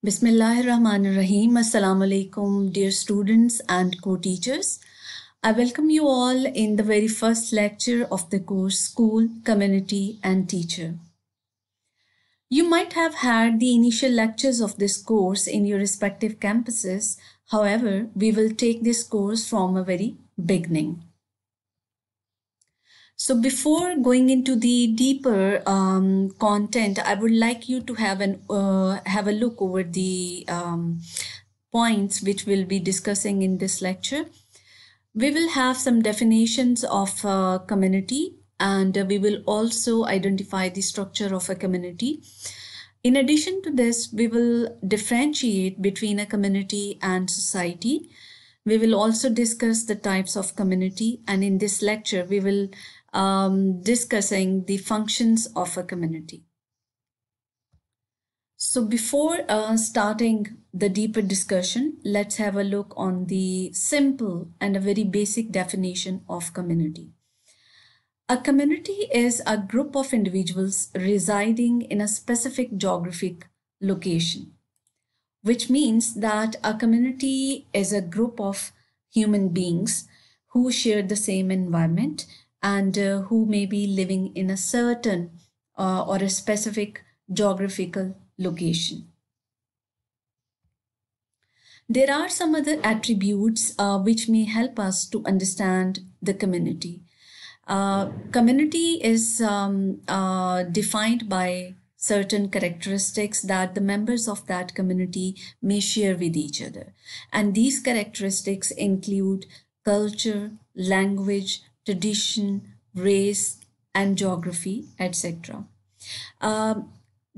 Rahim. Assalamu alaikum, dear students and co-teachers. I welcome you all in the very first lecture of the course School, Community and Teacher. You might have had the initial lectures of this course in your respective campuses. However, we will take this course from a very beginning. So, before going into the deeper um, content, I would like you to have an uh, have a look over the um, points which we'll be discussing in this lecture. We will have some definitions of uh, community, and we will also identify the structure of a community. In addition to this, we will differentiate between a community and society. We will also discuss the types of community and in this lecture we will um, discussing the functions of a community. So before uh, starting the deeper discussion, let's have a look on the simple and a very basic definition of community. A community is a group of individuals residing in a specific geographic location, which means that a community is a group of human beings who share the same environment and uh, who may be living in a certain uh, or a specific geographical location. There are some other attributes uh, which may help us to understand the community. Uh, community is um, uh, defined by certain characteristics that the members of that community may share with each other. And these characteristics include culture, language, tradition, race and geography etcetera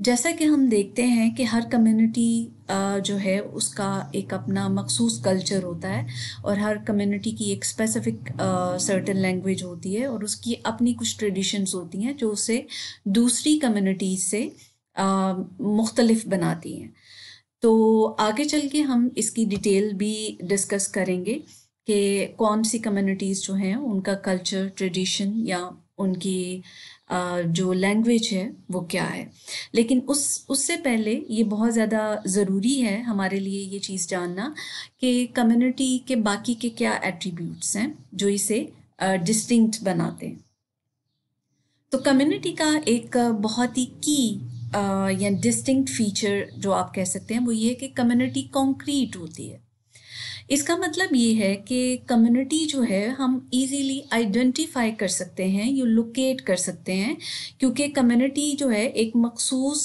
जैसा कि हम देखते हैं कि हर community uh, जो है उसका एक अपना मखसूस कल्चर होता है और हर कम्युनिटी की एक स्पेसिफिक सर्टन लैंग्वेज होती है और उसकी अपनी कुछ ट्रेडिशंस होती हैं जो उसे दूसरी कम्युनिटी से uh, मुख्तलफ बनाती हैं तो आगे चल के हम इसकी डिटेल भी डिस्कस करेंगे कि कौन सी कम्युनिटीज़ जो हैं उनका कल्चर ट्रेडिशन या उनकी जो लैंग्वेज है वो क्या है लेकिन उस उससे पहले ये बहुत ज़्यादा ज़रूरी है हमारे लिए ये चीज़ जानना कि कम्युनिटी के बाकी के क्या एट्रीब्यूट्स हैं जो इसे डिस्टिंक्ट बनाते हैं तो कम्युनिटी का एक बहुत ही की या डिस्टिंक्ट फीचर जो आप कह सकते हैं वो ये है कि कम्युनिटी कॉन्क्रीट होती है इसका मतलब ये है कि कम्युनिटी जो है हम इजीली आइडेंटिफाई कर सकते हैं यू लोकेट कर सकते हैं क्योंकि कम्युनिटी जो है एक मखसूस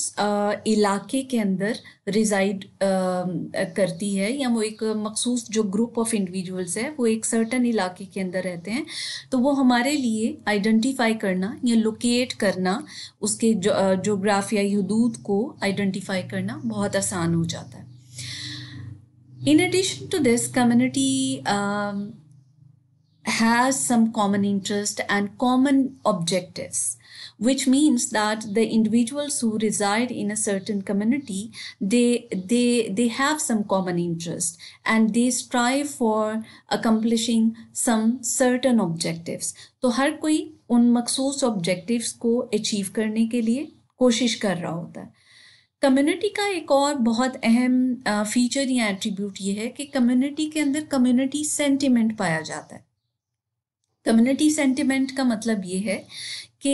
इलाके के अंदर रिजाइड करती है या वो एक मखसूस जो ग्रुप ऑफ इंडिविजुअल्स है वो एक सर्टन इलाके के अंदर रहते हैं तो वो हमारे लिए आइडेंटिफाई करना या लोकेट करना उसके जो जोग्राफियाई हदूद को आइडेंटिफाई करना बहुत आसान हो जाता है In addition to this, community um, has some common interest and common objectives which means that the individuals who reside in a certain community they they they have some common interest and they strive for accomplishing some certain objectives So, हर कोई उन मखसूस objectives को achieve करने के लिए कोशिश कर रहा होता है कम्युनिटी का एक और बहुत अहम फीचर या एट्रीब्यूट ये है कि कम्युनिटी के अंदर कम्युनिटी सेंटिमेंट पाया जाता है कम्युनिटी सेंटिमेंट का मतलब ये है कि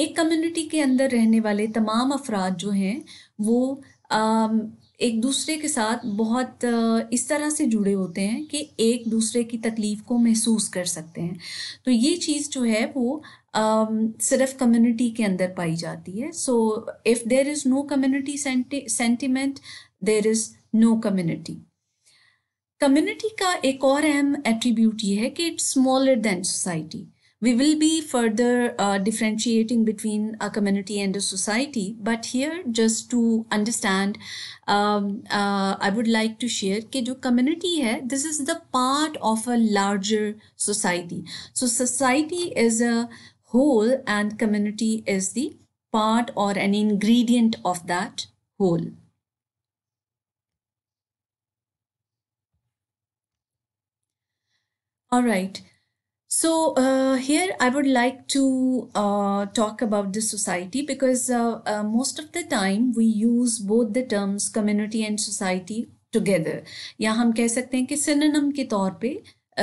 एक कम्युनिटी के अंदर रहने वाले तमाम अफराद जो हैं वो एक दूसरे के साथ बहुत इस तरह से जुड़े होते हैं कि एक दूसरे की तकलीफ़ को महसूस कर सकते हैं तो ये चीज़ जो है वो um, सिर्फ कम्युनिटी के अंदर पाई जाती है so if there is no community sentiment there is no community community का एक और अहम एट्रीब्यूट ये है कि it's smaller than society we will be further differentiating between a community and a society but here just to understand I would like to share कि जो community है this is the part of a larger society so society is a whole and community is the part or an ingredient of that whole. All right. So uh, here I would like to uh, talk about the society because uh, uh most of the time we use both the terms community and society together. या हम कह सकते हैं कि synonym के तौर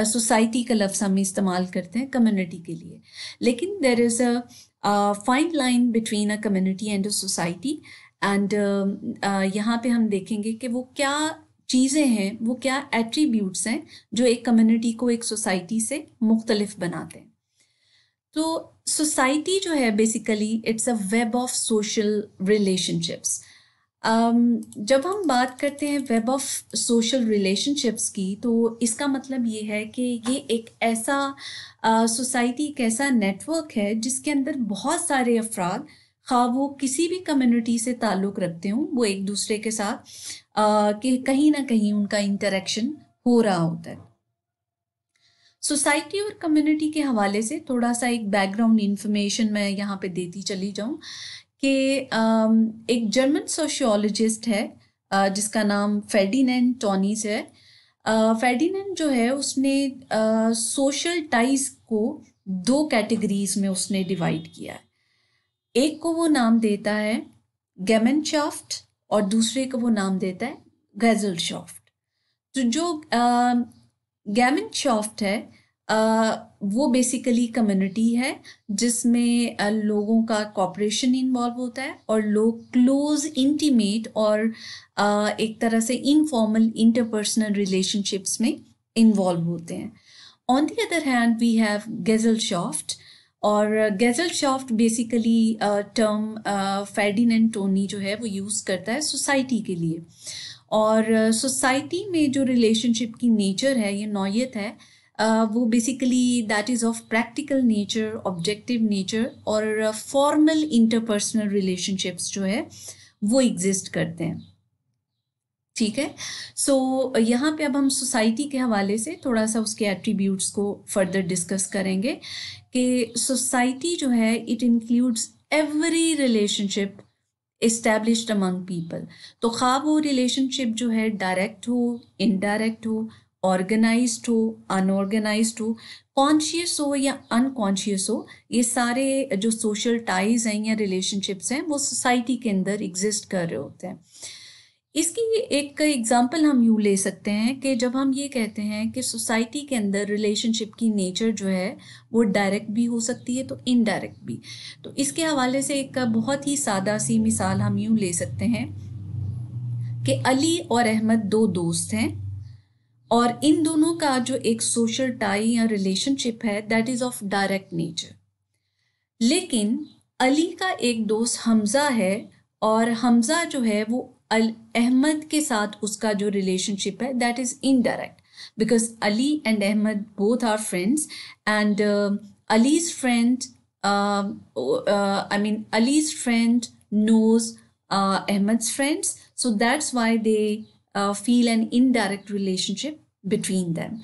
society का लफ्ज़ हम इस्तेमाल करते हैं कम्युनिटी के लिए लेकिन there is um, a fine line between a community and a society and यहाँ पे हम देखेंगे कि वो क्या चीज़ें हैं वो क्या एट्रीब्यूट्स हैं जो एक कम्युनिटी को एक सोसाइटी से मुख्तलिफ बनाते हैं तो सोसाइटी जो है basically it's a web of social relationships Um, जब हम बात करते हैं वेब ऑफ सोशल रिलेशनशिप्स की तो इसका मतलब ये है कि ये एक ऐसा सोसाइटी uh, एक ऐसा नेटवर्क है जिसके अंदर बहुत सारे अफराद खा हाँ, वो किसी भी कम्युनिटी से ताल्लुक़ रखते हों वो एक दूसरे के साथ uh, कि कहीं ना कहीं उनका इंटरेक्शन हो रहा होता है सोसाइटी और कम्युनिटी के हवाले से थोड़ा सा एक बैकग्राउंड इन्फॉर्मेशन मैं यहाँ पे देती चली जाऊँ कि एक जर्मन सोशियोलॉजिस्ट है जिसका नाम फेर्डिनेंड टॉनीज है फेर्डिनेंड जो है उसने सोशल टाइज को दो कैटेगरीज में उसने डिवाइड किया है एक को वो नाम देता है शॉफ्ट और दूसरे को वो नाम देता है शॉफ्ट तो जो शॉफ्ट है वो बेसिकली कम्युनिटी है जिसमें लोगों का कॉपरेशन इन्वॉल्व होता है और लोग क्लोज इंटीमेट और एक तरह से इनफॉर्मल इंटरपर्सनल रिलेशनशिप्स में इन्वॉल्व होते हैं on the other hand we have Gesellschaft और Gesellschaft basically term Ferdinand and Tonnies जो है वो यूज़ करता है सोसाइटी के लिए और सोसाइटी uh, में जो रिलेशनशिप की नेचर है ये नौीयत है Uh, वो basically that is of practical nature objective nature और फॉर्मल इंटरपर्सनल रिलेशनशिप्स जो है वो एग्जिस्ट करते हैं ठीक है सो so, यहाँ पे अब हम सोसाइटी के हवाले से थोड़ा सा उसके एट्रीब्यूट्स को फर्दर डिस्कस करेंगे कि सोसाइटी जो है it includes every relationship established among people तो खा वो रिलेशनशिप जो है डायरेक्ट हो इनडायरेक्ट हो ऑर्गेनाइज हो अनऑर्गेनाइज हो कॉन्शियस हो या अनकॉन्शियस हो ये सारे जो सोशल टाइज हैं या रिलेशनशिप्स हैं वो सोसाइटी के अंदर एग्जिस्ट कर रहे होते हैं इसकी एक एग्जाम्पल हम यूँ ले सकते हैं कि जब हम ये कहते हैं कि सोसाइटी के अंदर रिलेशनशिप की नेचर जो है वो डायरेक्ट भी हो सकती है तो इनडायरेक्ट भी तो इसके हवाले से एक बहुत ही सादा सी मिसाल हम यूँ ले सकते हैं कि अली और अहमद दो दोस्त हैं और इन दोनों का जो एक सोशल टाई या रिलेशनशिप है that is of direct nature लेकिन अली का एक दोस्त हमज़ा है और हमज़ा जो है वो अल अहमद के साथ उसका जो रिलेशनशिप है that is indirect because Ali and Ahmad both are friends and Ali's friend I mean Ali's friend knows Ahmad's friends so that's why they uh, feel an indirect relationship between them.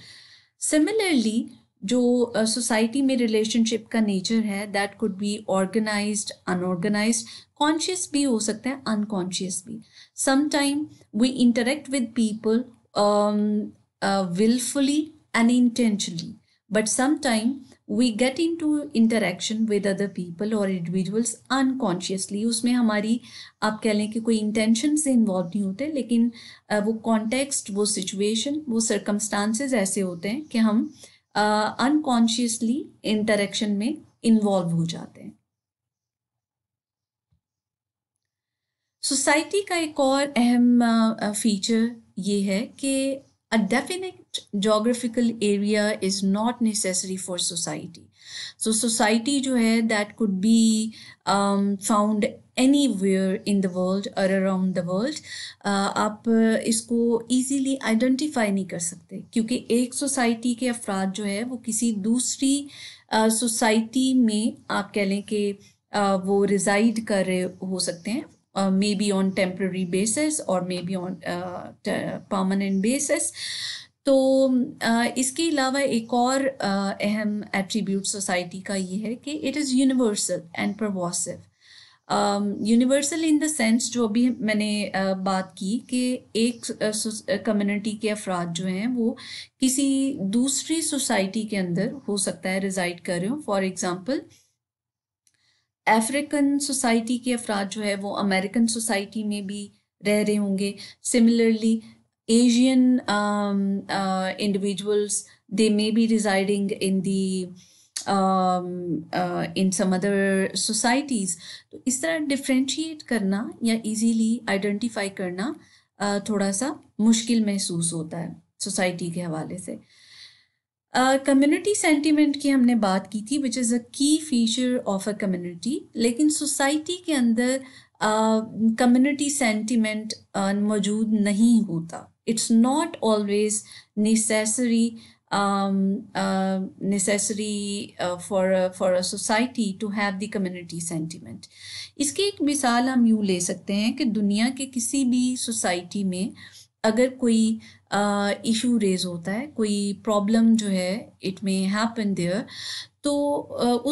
Similarly, जो सोसाइटी uh, में रिलेशनशिप का nature है that could be organize unorganize conscious भी हो सकता है unconscious भी sometime we interact with people wilfully and intentionally but sometime we get in to interaction with other people और इंडिविजुअल्स अनकॉन्शियसली उसमें हमारी आप कह लें कि कोई इंटेंशन से इन्वॉल्व नहीं होते लेकिन वो कॉन्टेक्स्ट वो सिचुएशन वो सरकमस्टांसिस ऐसे होते हैं कि हम अनकॉन्शियसली uh, इंटरेक्शन में इन्वॉल्व हो जाते हैं सोसाइटी का एक और अहम फीचर ये है कि a definite geographical area is not necessary for society. So society jo hai that could be um, found anywhere in the world or around the world uh, आप isko easily identify nahi kar sakte kyunki ek society ke afraad jo hai wo kisi dusri uh, society mein aap keh le ke uh, wo reside kar rahe ho sakte hain uh, maybe on temporary basis or maybe on uh, permanent basis तो uh, इसके अलावा एक और uh, अहम attribute society का ये है कि it is universal and pervasive universal in this sense जो अभी मैंने uh, बात की कि एक कम्युनिटी uh, के अफराद जो हैं वो किसी दूसरी सोसाइटी के अंदर हो सकता है रिजाइड कर रहे हो for example uh, African society के अफराद जो है वो अमेरिकन सोसाइटी में भी रह रहे होंगे similarly Asian individuals they may be residing in the in some other societies तो इस तरह डिफ्रेंशिएट करना या इजीली आइडेंटिफाई करना uh, थोड़ा सा मुश्किल महसूस होता है सोसाइटी के हवाले से कम्युनिटी सेंटीमेंट की हमने बात की थी विच is a key feature of a community लेकिन सोसाइटी के अंदर कम्युनिटी सेंटीमेंट मौजूद नहीं होता it's not always necessary necessary for for a society to have the community sentiment इसकी एक मिसाल हम यूँ ले सकते हैं कि दुनिया के किसी भी सोसाइटी में अगर कोई इशू रेज होता है कोई प्रॉब्लम जो है इट मे हैपन देयर तो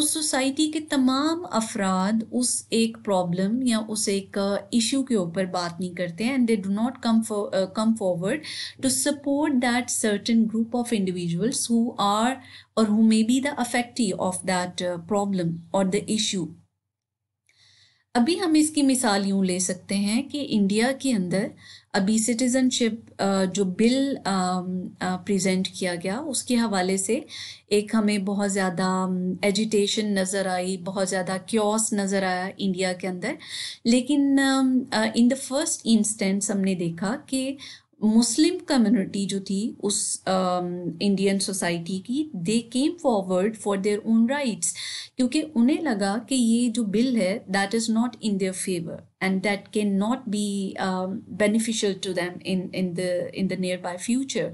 उस सोसाइटी के तमाम अफराद उस एक प्रॉब्लम या उस एक इशू के ऊपर बात नहीं करते हैं and they do not come come forward to support that certain group of individuals who are और who may be the affectee of that problem और द इशू अभी हम इसकी मिसाल यूं ले सकते हैं कि इंडिया के अंदर अभी सिटीज़नशिप जो बिल प्रेजेंट किया गया उसके हवाले से एक हमें बहुत ज़्यादा एजिटेशन नज़र आई बहुत ज़्यादा क्योस नज़र आया इंडिया के अंदर लेकिन इन द फर्स्ट इंस्टेंस हमने देखा कि मुस्लिम कम्युनिटी जो थी उस इंडियन uh, सोसाइटी की they came forward for their own rights क्योंकि उन्हें लगा कि ये जो बिल है that is not in their favour and that can not be beneficial to them in in the in the nearby future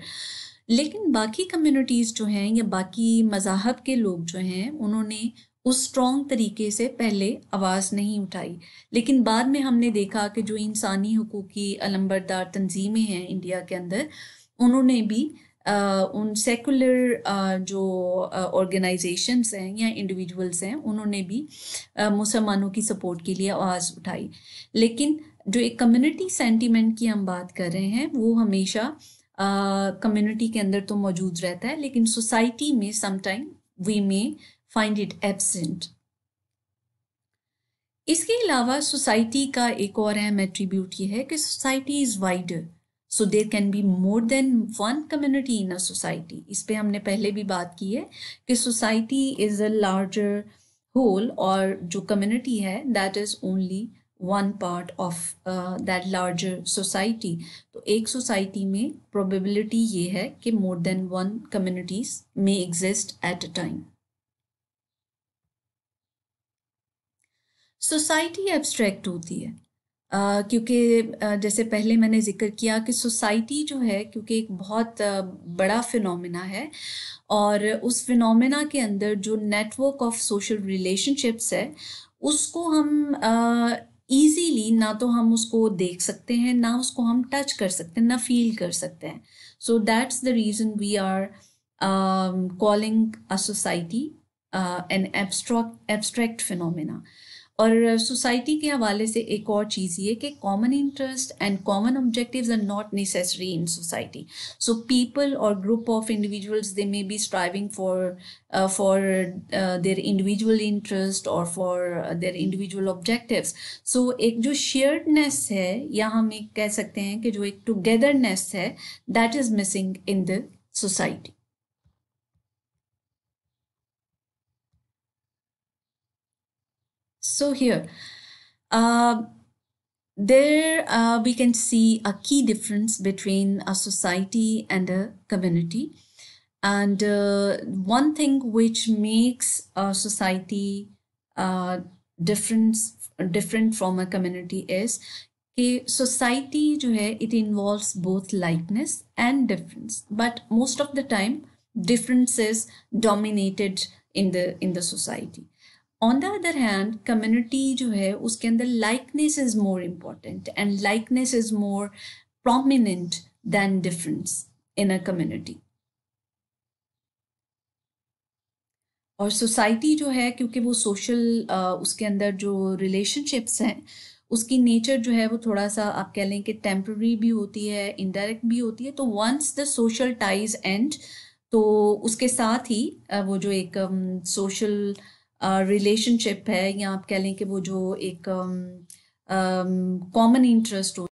लेकिन बाकी कम्युनिटीज़ जो हैं या बाकी मजाहब के लोग जो हैं उन्होंने उस स्ट्रॉन्ग तरीके से पहले आवाज़ नहीं उठाई लेकिन बाद में हमने देखा कि जो इंसानी हकूक़ की अलम्बरदार तंजीमें हैं इंडिया के अंदर उन्होंने भी आ, उन सेकुलर आ, जो ऑर्गेनाइजेशंस हैं या इंडिविजुअल्स हैं उन्होंने भी मुसलमानों की सपोर्ट के लिए आवाज़ उठाई लेकिन जो एक कम्युनिटी सेंटीमेंट की हम बात कर रहे हैं वो हमेशा कम्युनिटी के अंदर तो मौजूद रहता है लेकिन सोसाइटी में समटाइम वी में फाइंड इट एबसेंट इसके अलावा सोसाइटी का एक और अहम एट्रीब्यूट ये है कि society is wider so there can be more than one community in a society इस पर हमने पहले भी बात की है कि society is a larger whole और जो कम्युनिटी है that is only one part of that larger society तो एक सोसाइटी में प्रोबेबिलिटी ये है कि मोर देन वन कम्युनिटीज़ में exist at a time society abstract होती है Uh, क्योंकि uh, जैसे पहले मैंने जिक्र किया कि सोसाइटी जो है क्योंकि एक बहुत uh, बड़ा फिनोमेना है और उस फिनोमेना के अंदर जो नेटवर्क ऑफ सोशल रिलेशनशिप्स है उसको हम ईजीली ना तो हम उसको देख सकते हैं ना उसको हम टच कर सकते हैं ना फील कर सकते हैं so that's the reason we are calling a society an abstract abstract phenomena और सोसाइटी के हवाले से एक और चीज़ ये कि common interest and common objectives are not necessary in society so people और group of individuals they may be striving for for their individual interest और for their individual objectives so एक जो शेयर्डनेस है या हम एक कह सकते हैं कि जो एक टुगेदरनेस है that is missing in the society So here, uh, there uh, we can see a key difference between a society and a community. And uh, one thing which makes a society uh, difference different from a community is a society it involves both likeness and difference but most of the time difference is dominated in the in the society on the other hand community जो है उसके अंदर likeness is more important and likeness is more prominent than difference in a community और society जो है क्योंकि वो social uh, उसके अंदर जो रिलेशनशिप्स हैं उसकी नेचर जो है वो थोड़ा सा आप कह लें कि टेम्प्ररी भी होती है इनडायरेक्ट भी होती है तो once the social ties and तो उसके साथ ही uh, वो जो एक सोशल um, रिलेशनशिप है या आप कह लें कि वो जो एक कॉमन um, इंटरेस्ट um, हो